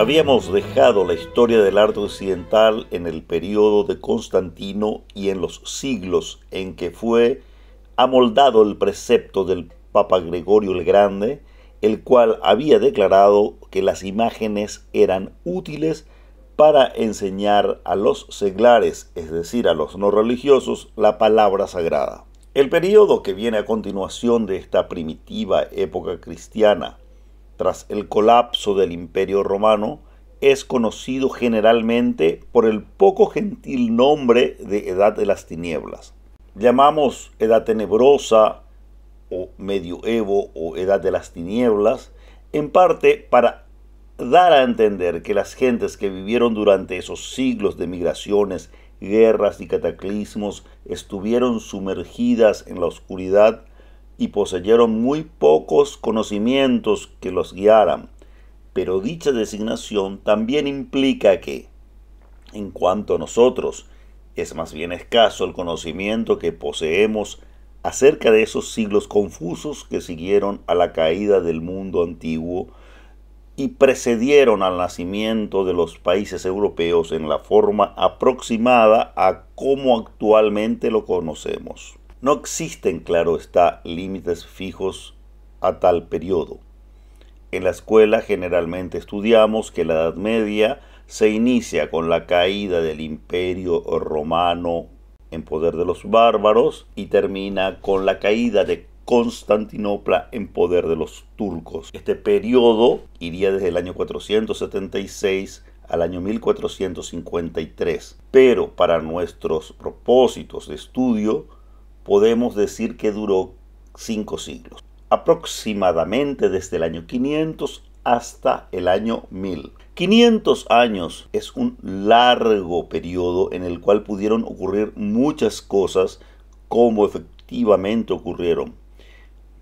Habíamos dejado la historia del arte occidental en el periodo de Constantino y en los siglos en que fue amoldado el precepto del Papa Gregorio el Grande, el cual había declarado que las imágenes eran útiles para enseñar a los seglares, es decir, a los no religiosos, la palabra sagrada. El periodo que viene a continuación de esta primitiva época cristiana tras el colapso del Imperio Romano, es conocido generalmente por el poco gentil nombre de Edad de las Tinieblas. Llamamos Edad Tenebrosa o Medioevo o Edad de las Tinieblas, en parte para dar a entender que las gentes que vivieron durante esos siglos de migraciones, guerras y cataclismos estuvieron sumergidas en la oscuridad y poseyeron muy pocos conocimientos que los guiaran, pero dicha designación también implica que, en cuanto a nosotros, es más bien escaso el conocimiento que poseemos acerca de esos siglos confusos que siguieron a la caída del mundo antiguo y precedieron al nacimiento de los países europeos en la forma aproximada a como actualmente lo conocemos. No existen, claro está, límites fijos a tal periodo. En la escuela generalmente estudiamos que la Edad Media se inicia con la caída del imperio romano en poder de los bárbaros y termina con la caída de Constantinopla en poder de los turcos. Este periodo iría desde el año 476 al año 1453, pero para nuestros propósitos de estudio podemos decir que duró cinco siglos, aproximadamente desde el año 500 hasta el año 1000. 500 años es un largo periodo en el cual pudieron ocurrir muchas cosas como efectivamente ocurrieron.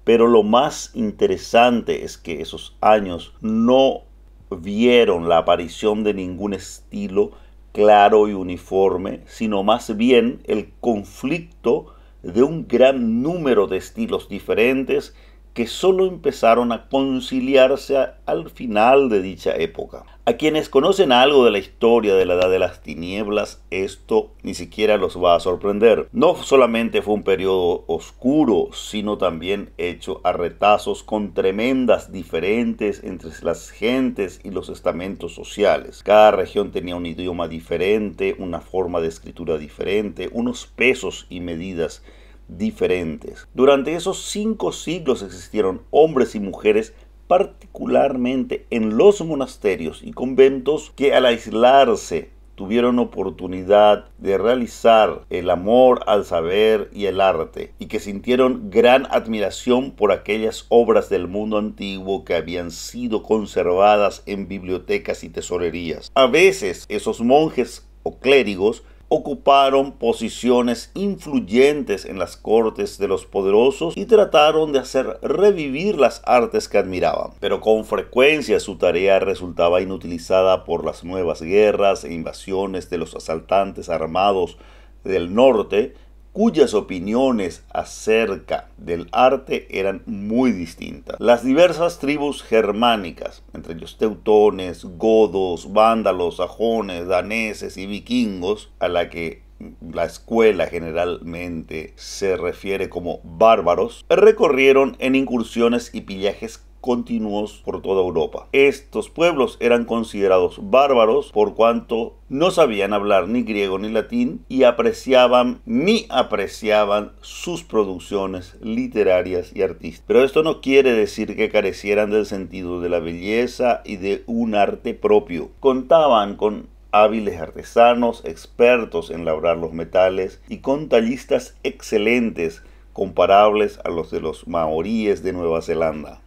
Pero lo más interesante es que esos años no vieron la aparición de ningún estilo claro y uniforme, sino más bien el conflicto de un gran número de estilos diferentes que solo empezaron a conciliarse al final de dicha época. A quienes conocen algo de la historia de la Edad de las Tinieblas, esto ni siquiera los va a sorprender. No solamente fue un periodo oscuro, sino también hecho a retazos con tremendas diferentes entre las gentes y los estamentos sociales. Cada región tenía un idioma diferente, una forma de escritura diferente, unos pesos y medidas diferentes diferentes. Durante esos cinco siglos existieron hombres y mujeres particularmente en los monasterios y conventos que al aislarse tuvieron oportunidad de realizar el amor al saber y el arte, y que sintieron gran admiración por aquellas obras del mundo antiguo que habían sido conservadas en bibliotecas y tesorerías. A veces esos monjes o clérigos ocuparon posiciones influyentes en las cortes de los poderosos y trataron de hacer revivir las artes que admiraban. Pero con frecuencia su tarea resultaba inutilizada por las nuevas guerras e invasiones de los asaltantes armados del norte cuyas opiniones acerca del arte eran muy distintas. Las diversas tribus germánicas, entre ellos teutones, godos, vándalos, sajones, daneses y vikingos, a la que la escuela generalmente se refiere como bárbaros, recorrieron en incursiones y pillajes continuos por toda Europa. Estos pueblos eran considerados bárbaros por cuanto no sabían hablar ni griego ni latín y apreciaban ni apreciaban sus producciones literarias y artísticas. Pero esto no quiere decir que carecieran del sentido de la belleza y de un arte propio. Contaban con hábiles artesanos, expertos en labrar los metales y con tallistas excelentes comparables a los de los maoríes de Nueva Zelanda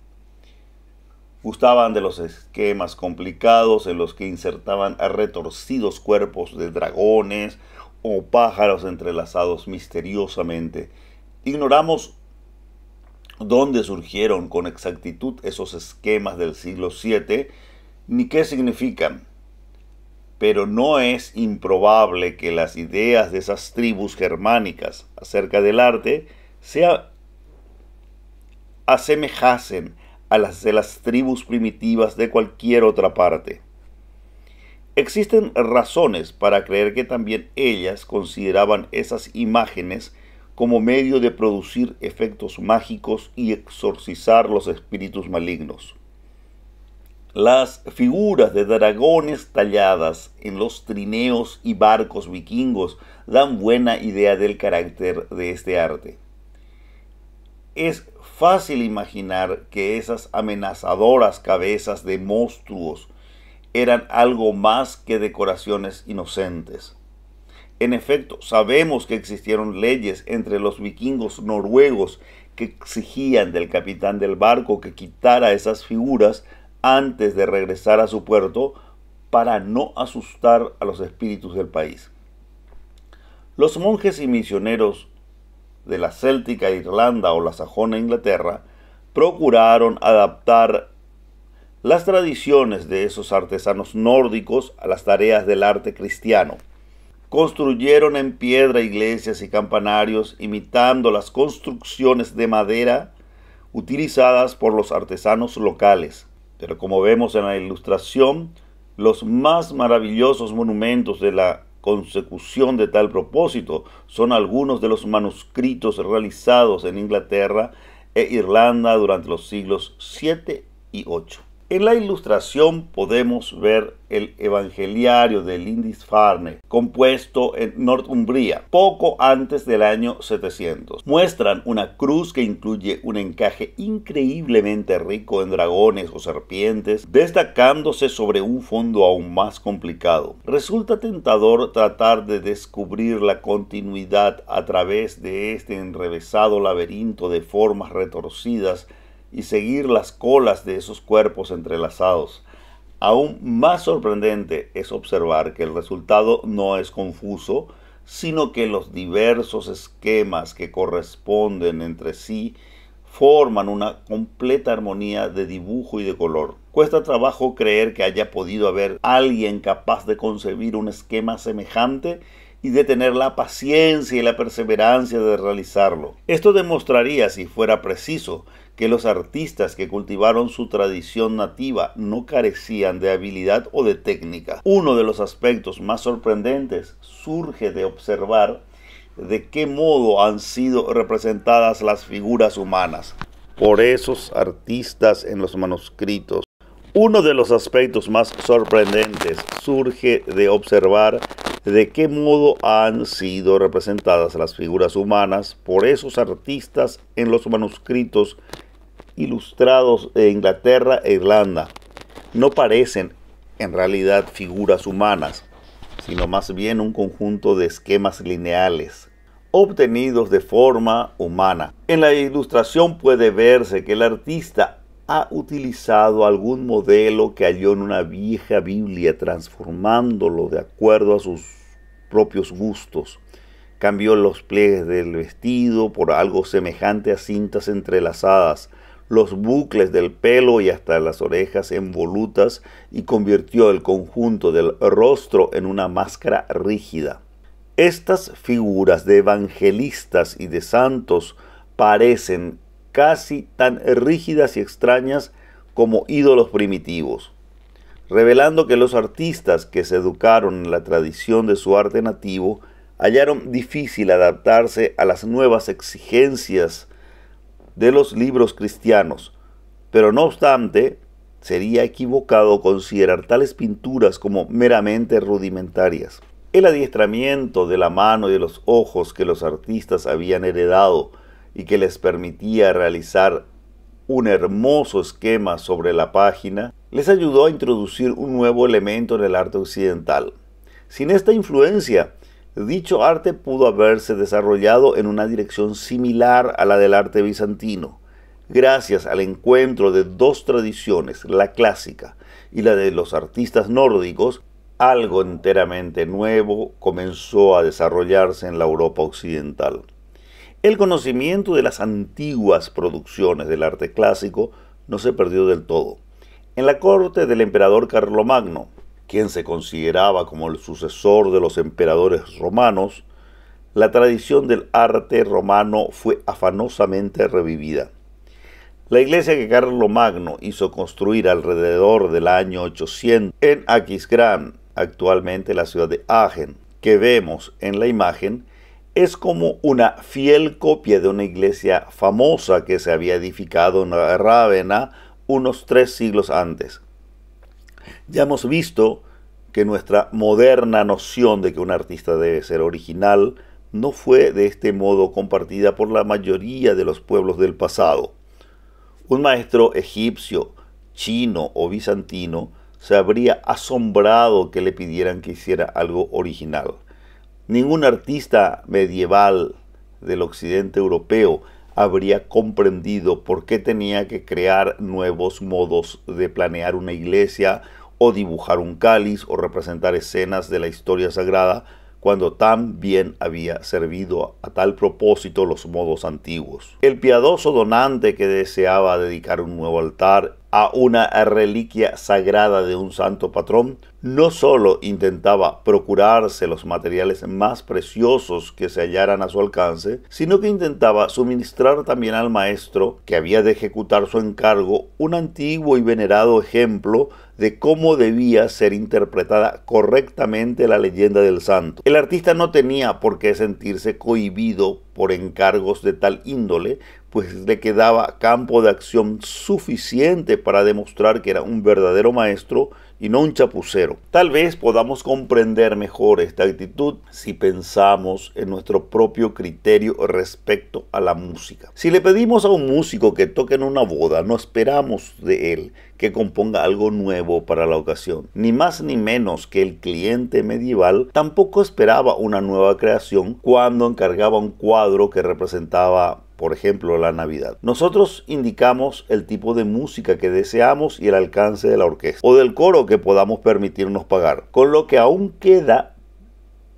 gustaban de los esquemas complicados en los que insertaban a retorcidos cuerpos de dragones o pájaros entrelazados misteriosamente. Ignoramos dónde surgieron con exactitud esos esquemas del siglo VII ni qué significan. Pero no es improbable que las ideas de esas tribus germánicas acerca del arte se asemejasen a las de las tribus primitivas de cualquier otra parte. Existen razones para creer que también ellas consideraban esas imágenes como medio de producir efectos mágicos y exorcizar los espíritus malignos. Las figuras de dragones talladas en los trineos y barcos vikingos dan buena idea del carácter de este arte. Es fácil imaginar que esas amenazadoras cabezas de monstruos eran algo más que decoraciones inocentes. En efecto, sabemos que existieron leyes entre los vikingos noruegos que exigían del capitán del barco que quitara esas figuras antes de regresar a su puerto para no asustar a los espíritus del país. Los monjes y misioneros de la céltica Irlanda o la sajona Inglaterra procuraron adaptar las tradiciones de esos artesanos nórdicos a las tareas del arte cristiano. Construyeron en piedra iglesias y campanarios imitando las construcciones de madera utilizadas por los artesanos locales. Pero como vemos en la ilustración, los más maravillosos monumentos de la consecución de tal propósito son algunos de los manuscritos realizados en Inglaterra e Irlanda durante los siglos 7 y 8. En la ilustración podemos ver el Evangeliario de Lindisfarne, compuesto en Northumbria poco antes del año 700. Muestran una cruz que incluye un encaje increíblemente rico en dragones o serpientes, destacándose sobre un fondo aún más complicado. Resulta tentador tratar de descubrir la continuidad a través de este enrevesado laberinto de formas retorcidas y seguir las colas de esos cuerpos entrelazados. Aún más sorprendente es observar que el resultado no es confuso, sino que los diversos esquemas que corresponden entre sí forman una completa armonía de dibujo y de color. Cuesta trabajo creer que haya podido haber alguien capaz de concebir un esquema semejante y de tener la paciencia y la perseverancia de realizarlo. Esto demostraría, si fuera preciso, que los artistas que cultivaron su tradición nativa no carecían de habilidad o de técnica. Uno de los aspectos más sorprendentes surge de observar de qué modo han sido representadas las figuras humanas por esos artistas en los manuscritos. Uno de los aspectos más sorprendentes surge de observar de qué modo han sido representadas las figuras humanas por esos artistas en los manuscritos ilustrados de Inglaterra e Irlanda no parecen en realidad figuras humanas, sino más bien un conjunto de esquemas lineales obtenidos de forma humana. En la ilustración puede verse que el artista ha utilizado algún modelo que halló en una vieja Biblia transformándolo de acuerdo a sus propios gustos. Cambió los pliegues del vestido por algo semejante a cintas entrelazadas, los bucles del pelo y hasta las orejas envolutas y convirtió el conjunto del rostro en una máscara rígida. Estas figuras de evangelistas y de santos parecen casi tan rígidas y extrañas como ídolos primitivos, revelando que los artistas que se educaron en la tradición de su arte nativo hallaron difícil adaptarse a las nuevas exigencias de los libros cristianos, pero no obstante, sería equivocado considerar tales pinturas como meramente rudimentarias. El adiestramiento de la mano y de los ojos que los artistas habían heredado y que les permitía realizar un hermoso esquema sobre la página, les ayudó a introducir un nuevo elemento en el arte occidental. Sin esta influencia, Dicho arte pudo haberse desarrollado en una dirección similar a la del arte bizantino, gracias al encuentro de dos tradiciones, la clásica y la de los artistas nórdicos, algo enteramente nuevo comenzó a desarrollarse en la Europa occidental. El conocimiento de las antiguas producciones del arte clásico no se perdió del todo. En la corte del emperador Carlomagno, quien se consideraba como el sucesor de los emperadores romanos, la tradición del arte romano fue afanosamente revivida. La iglesia que Carlomagno Magno hizo construir alrededor del año 800 en Aquisgrán, actualmente la ciudad de Agen, que vemos en la imagen, es como una fiel copia de una iglesia famosa que se había edificado en Rávena unos tres siglos antes. Ya hemos visto que nuestra moderna noción de que un artista debe ser original no fue de este modo compartida por la mayoría de los pueblos del pasado. Un maestro egipcio, chino o bizantino se habría asombrado que le pidieran que hiciera algo original. Ningún artista medieval del occidente europeo habría comprendido por qué tenía que crear nuevos modos de planear una iglesia o dibujar un cáliz o representar escenas de la historia sagrada cuando tan bien había servido a tal propósito los modos antiguos. El piadoso donante que deseaba dedicar un nuevo altar a una reliquia sagrada de un santo patrón, no solo intentaba procurarse los materiales más preciosos que se hallaran a su alcance, sino que intentaba suministrar también al maestro, que había de ejecutar su encargo, un antiguo y venerado ejemplo de cómo debía ser interpretada correctamente la leyenda del santo. El artista no tenía por qué sentirse cohibido por encargos de tal índole, pues le quedaba campo de acción suficiente para demostrar que era un verdadero maestro y no un chapucero. Tal vez podamos comprender mejor esta actitud si pensamos en nuestro propio criterio respecto a la música. Si le pedimos a un músico que toque en una boda, no esperamos de él que componga algo nuevo para la ocasión. Ni más ni menos que el cliente medieval tampoco esperaba una nueva creación cuando encargaba un cuadro que representaba por ejemplo la Navidad. Nosotros indicamos el tipo de música que deseamos y el alcance de la orquesta o del coro que podamos permitirnos pagar, con lo que aún queda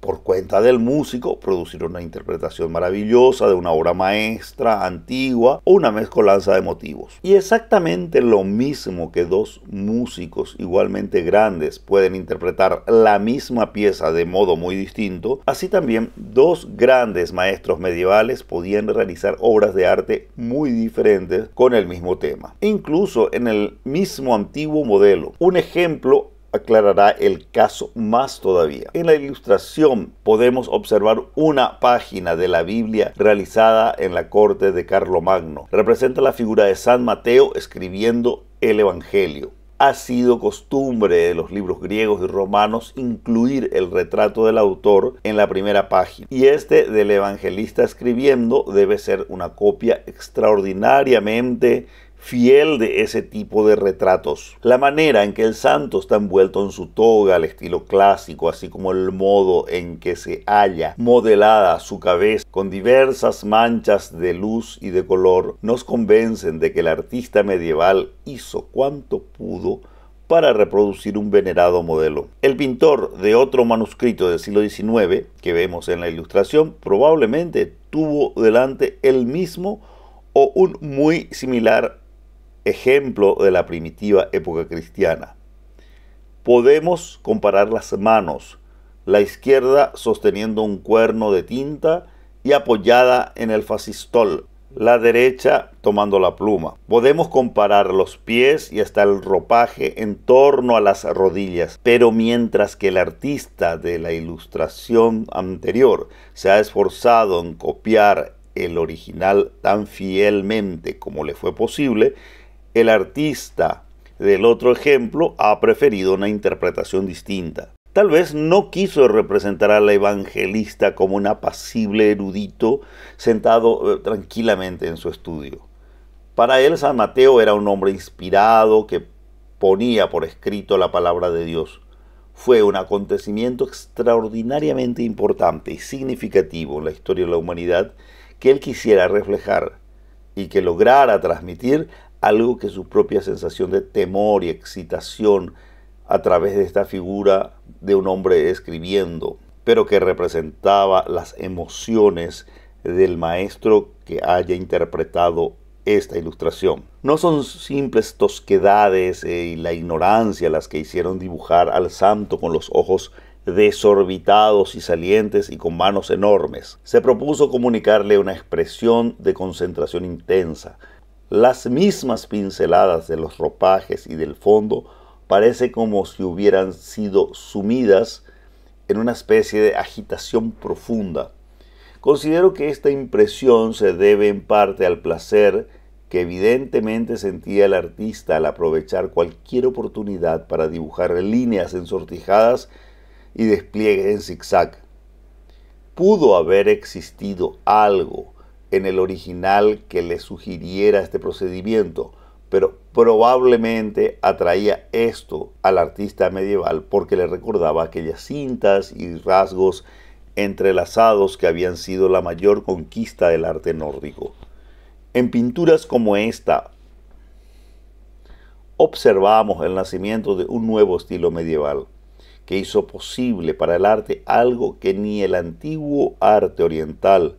por cuenta del músico, producir una interpretación maravillosa de una obra maestra antigua o una mezcolanza de motivos. Y exactamente lo mismo que dos músicos igualmente grandes pueden interpretar la misma pieza de modo muy distinto, así también dos grandes maestros medievales podían realizar obras de arte muy diferentes con el mismo tema. Incluso en el mismo antiguo modelo. Un ejemplo aclarará el caso más todavía. En la ilustración podemos observar una página de la Biblia realizada en la corte de Magno. Representa la figura de San Mateo escribiendo el Evangelio ha sido costumbre de los libros griegos y romanos incluir el retrato del autor en la primera página y este del evangelista escribiendo debe ser una copia extraordinariamente fiel de ese tipo de retratos. La manera en que el santo está envuelto en su toga al estilo clásico, así como el modo en que se halla modelada su cabeza con diversas manchas de luz y de color, nos convencen de que el artista medieval hizo cuanto pudo para reproducir un venerado modelo. El pintor de otro manuscrito del siglo XIX que vemos en la ilustración probablemente tuvo delante el mismo o un muy similar ejemplo de la primitiva época cristiana. Podemos comparar las manos, la izquierda sosteniendo un cuerno de tinta y apoyada en el fascistol, la derecha tomando la pluma. Podemos comparar los pies y hasta el ropaje en torno a las rodillas, pero mientras que el artista de la ilustración anterior se ha esforzado en copiar el original tan fielmente como le fue posible, el artista del otro ejemplo ha preferido una interpretación distinta. Tal vez no quiso representar al evangelista como un apacible erudito sentado eh, tranquilamente en su estudio. Para él San Mateo era un hombre inspirado que ponía por escrito la palabra de Dios. Fue un acontecimiento extraordinariamente importante y significativo en la historia de la humanidad que él quisiera reflejar y que lograra transmitir algo que su propia sensación de temor y excitación a través de esta figura de un hombre escribiendo, pero que representaba las emociones del maestro que haya interpretado esta ilustración. No son simples tosquedades eh, y la ignorancia las que hicieron dibujar al santo con los ojos desorbitados y salientes y con manos enormes. Se propuso comunicarle una expresión de concentración intensa, las mismas pinceladas de los ropajes y del fondo parece como si hubieran sido sumidas en una especie de agitación profunda. Considero que esta impresión se debe en parte al placer que evidentemente sentía el artista al aprovechar cualquier oportunidad para dibujar líneas ensortijadas y despliegues en zigzag. Pudo haber existido algo, en el original que le sugiriera este procedimiento, pero probablemente atraía esto al artista medieval porque le recordaba aquellas cintas y rasgos entrelazados que habían sido la mayor conquista del arte nórdico. En pinturas como esta observamos el nacimiento de un nuevo estilo medieval que hizo posible para el arte algo que ni el antiguo arte oriental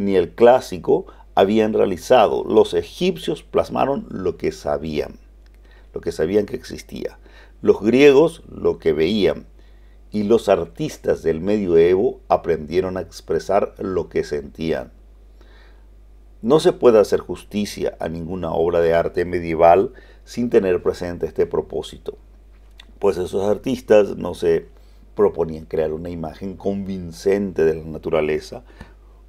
ni el clásico habían realizado. Los egipcios plasmaron lo que sabían, lo que sabían que existía. Los griegos lo que veían. Y los artistas del medioevo aprendieron a expresar lo que sentían. No se puede hacer justicia a ninguna obra de arte medieval sin tener presente este propósito, pues esos artistas no se proponían crear una imagen convincente de la naturaleza,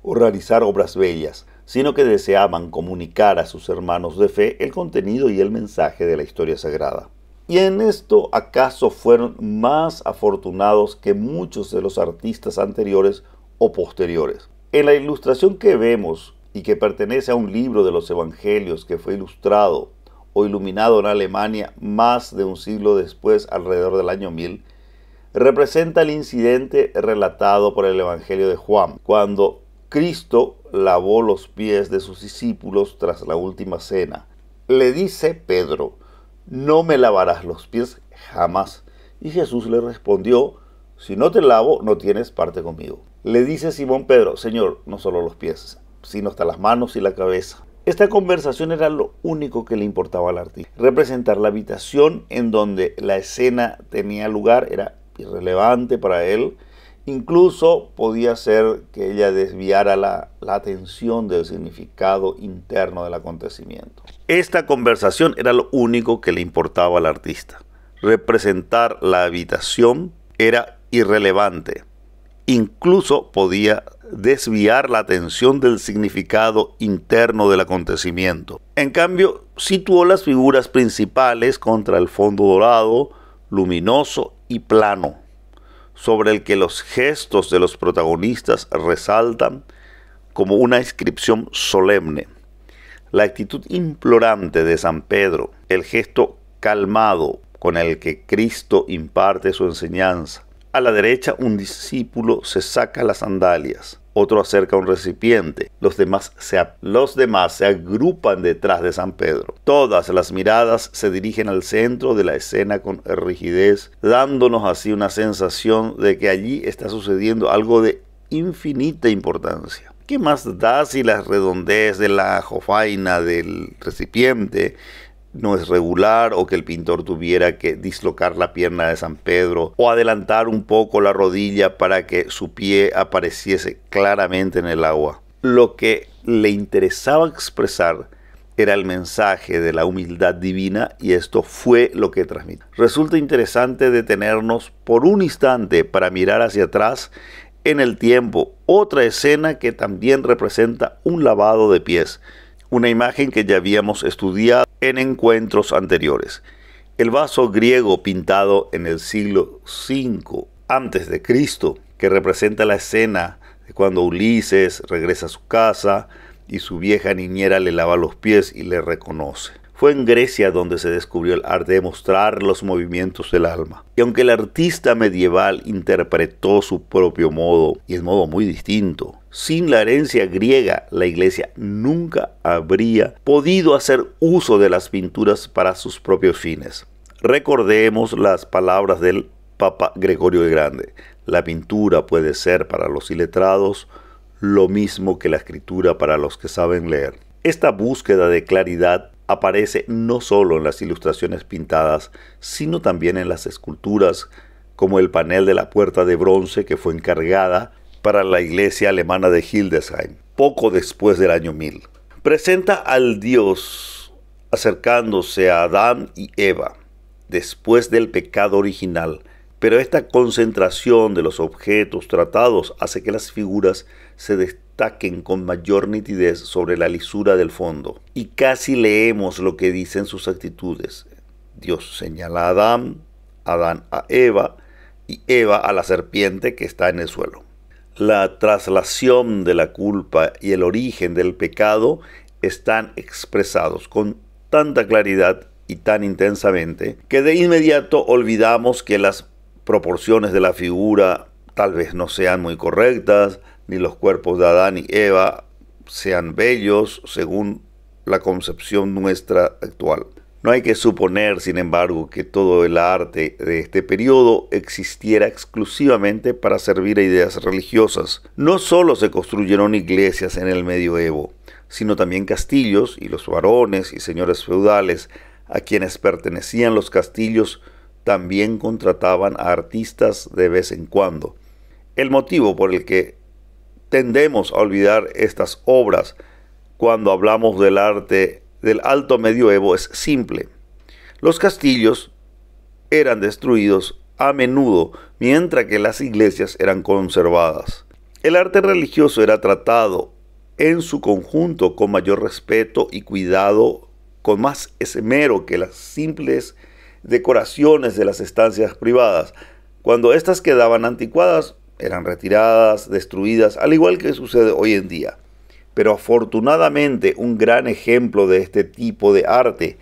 o realizar obras bellas, sino que deseaban comunicar a sus hermanos de fe el contenido y el mensaje de la historia sagrada. Y en esto acaso fueron más afortunados que muchos de los artistas anteriores o posteriores. En la ilustración que vemos y que pertenece a un libro de los Evangelios que fue ilustrado o iluminado en Alemania más de un siglo después, alrededor del año 1000, representa el incidente relatado por el Evangelio de Juan, cuando Cristo lavó los pies de sus discípulos tras la última cena. Le dice Pedro, no me lavarás los pies jamás. Y Jesús le respondió, si no te lavo, no tienes parte conmigo. Le dice Simón Pedro, Señor, no solo los pies, sino hasta las manos y la cabeza. Esta conversación era lo único que le importaba al artista. Representar la habitación en donde la escena tenía lugar era irrelevante para él Incluso podía ser que ella desviara la, la, atención del significado interno del acontecimiento. Esta conversación era lo único que le importaba al artista. Representar la habitación era irrelevante. Incluso podía desviar la atención del significado interno del acontecimiento. En cambio, situó las figuras principales contra el fondo dorado, luminoso y plano sobre el que los gestos de los protagonistas resaltan como una inscripción solemne. La actitud implorante de San Pedro, el gesto calmado con el que Cristo imparte su enseñanza, a la derecha un discípulo se saca las sandalias, otro acerca un recipiente, los demás, se, los demás se agrupan detrás de San Pedro. Todas las miradas se dirigen al centro de la escena con rigidez, dándonos así una sensación de que allí está sucediendo algo de infinita importancia. ¿Qué más da si la redondez de la jofaina del recipiente no es regular o que el pintor tuviera que dislocar la pierna de San Pedro o adelantar un poco la rodilla para que su pie apareciese claramente en el agua. Lo que le interesaba expresar era el mensaje de la humildad divina y esto fue lo que transmitió Resulta interesante detenernos por un instante para mirar hacia atrás en el tiempo otra escena que también representa un lavado de pies, una imagen que ya habíamos estudiado en encuentros anteriores. El vaso griego pintado en el siglo V antes de Cristo, que representa la escena de cuando Ulises regresa a su casa y su vieja niñera le lava los pies y le reconoce. Fue en Grecia donde se descubrió el arte de mostrar los movimientos del alma. Y aunque el artista medieval interpretó su propio modo, y el modo muy distinto, sin la herencia griega, la iglesia nunca habría podido hacer uso de las pinturas para sus propios fines. Recordemos las palabras del Papa Gregorio el Grande. La pintura puede ser para los iletrados lo mismo que la escritura para los que saben leer. Esta búsqueda de claridad aparece no solo en las ilustraciones pintadas, sino también en las esculturas, como el panel de la puerta de bronce que fue encargada para la iglesia alemana de Hildesheim, poco después del año 1000. Presenta al Dios acercándose a Adán y Eva después del pecado original, pero esta concentración de los objetos tratados hace que las figuras se destaquen con mayor nitidez sobre la lisura del fondo, y casi leemos lo que dicen sus actitudes. Dios señala a Adán, Adán a Eva, y Eva a la serpiente que está en el suelo. La traslación de la culpa y el origen del pecado están expresados con tanta claridad y tan intensamente que de inmediato olvidamos que las proporciones de la figura tal vez no sean muy correctas, ni los cuerpos de Adán y Eva sean bellos según la concepción nuestra actual. No hay que suponer, sin embargo, que todo el arte de este periodo existiera exclusivamente para servir a ideas religiosas. No solo se construyeron iglesias en el medioevo, sino también castillos y los varones y señores feudales a quienes pertenecían los castillos también contrataban a artistas de vez en cuando. El motivo por el que tendemos a olvidar estas obras cuando hablamos del arte del alto medioevo es simple. Los castillos eran destruidos a menudo, mientras que las iglesias eran conservadas. El arte religioso era tratado en su conjunto con mayor respeto y cuidado, con más esmero que las simples decoraciones de las estancias privadas. Cuando éstas quedaban anticuadas, eran retiradas, destruidas, al igual que sucede hoy en día. Pero afortunadamente un gran ejemplo de este tipo de arte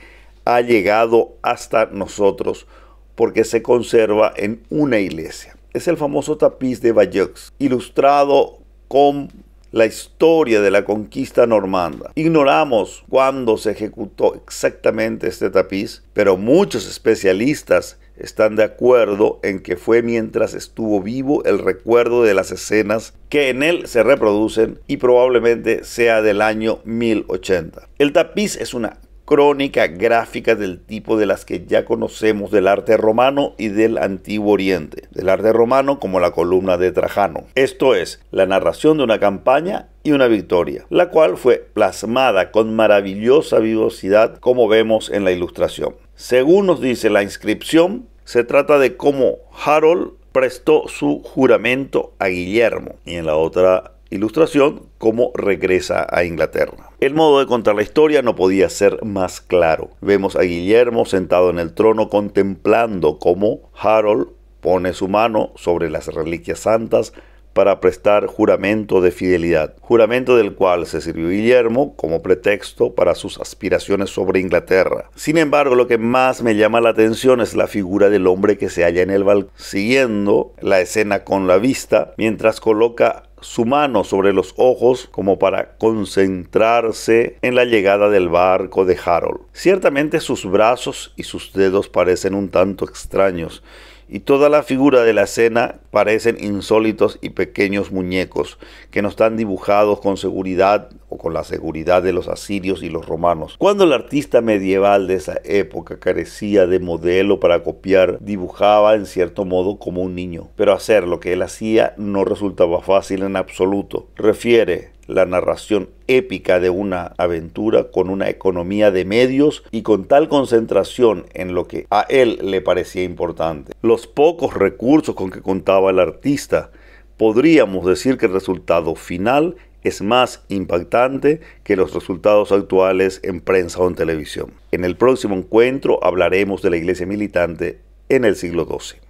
ha llegado hasta nosotros porque se conserva en una iglesia. Es el famoso tapiz de Bayeux, ilustrado con la historia de la conquista normanda. Ignoramos cuándo se ejecutó exactamente este tapiz, pero muchos especialistas están de acuerdo en que fue mientras estuvo vivo el recuerdo de las escenas que en él se reproducen y probablemente sea del año 1080. El tapiz es una crónica gráfica del tipo de las que ya conocemos del arte romano y del antiguo oriente, del arte romano como la columna de Trajano. Esto es, la narración de una campaña y una victoria, la cual fue plasmada con maravillosa vivosidad como vemos en la ilustración. Según nos dice la inscripción, se trata de cómo Harold prestó su juramento a Guillermo. Y en la otra ilustración, cómo regresa a Inglaterra. El modo de contar la historia no podía ser más claro. Vemos a Guillermo sentado en el trono contemplando cómo Harold pone su mano sobre las reliquias santas para prestar juramento de fidelidad, juramento del cual se sirvió Guillermo como pretexto para sus aspiraciones sobre Inglaterra. Sin embargo, lo que más me llama la atención es la figura del hombre que se halla en el balcón, siguiendo la escena con la vista, mientras coloca su mano sobre los ojos como para concentrarse en la llegada del barco de Harold. Ciertamente sus brazos y sus dedos parecen un tanto extraños, y toda la figura de la escena parecen insólitos y pequeños muñecos que no están dibujados con seguridad o con la seguridad de los asirios y los romanos. Cuando el artista medieval de esa época carecía de modelo para copiar, dibujaba en cierto modo como un niño, pero hacer lo que él hacía no resultaba fácil en absoluto. Refiere la narración épica de una aventura con una economía de medios y con tal concentración en lo que a él le parecía importante. Los pocos recursos con que contaba el artista, podríamos decir que el resultado final es más impactante que los resultados actuales en prensa o en televisión. En el próximo encuentro hablaremos de la iglesia militante en el siglo XII.